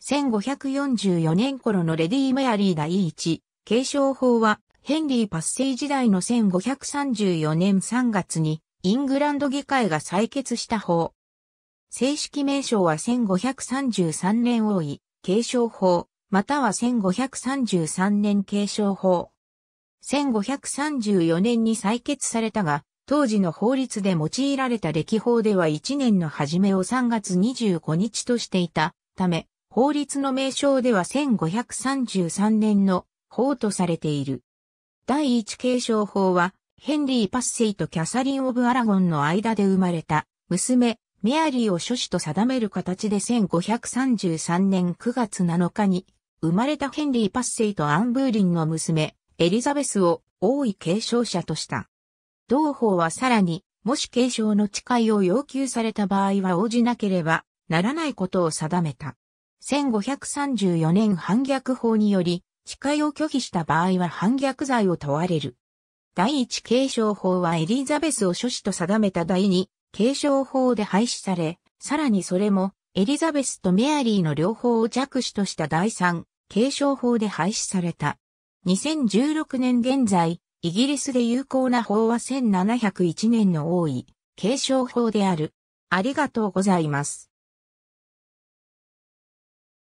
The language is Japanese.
1544年頃のレディー・メアリー第一、継承法は、ヘンリー・パッセイ時代の1534年3月に、イングランド議会が採決した法。正式名称は1533年王位、継承法、または1533年継承法。1534年に採決されたが、当時の法律で用いられた歴法では1年の初めを3月25日としていたため、法律の名称では1533年の法とされている。第一継承法は、ヘンリー・パッセイとキャサリン・オブ・アラゴンの間で生まれた、娘、メアリーを諸子と定める形で1533年9月7日に、生まれたヘンリー・パッセイとアン・ブーリンの娘、エリザベスを王位継承者とした。同法はさらに、もし継承の誓いを要求された場合は応じなければならないことを定めた。1534年反逆法により、誓いを拒否した場合は反逆罪を問われる。第一継承法はエリザベスを諸子と定めた第二継承法で廃止され、さらにそれもエリザベスとメアリーの両方を弱視とした第三継承法で廃止された。2016年現在、イギリスで有効な法は1701年の多い継承法である。ありがとうございます。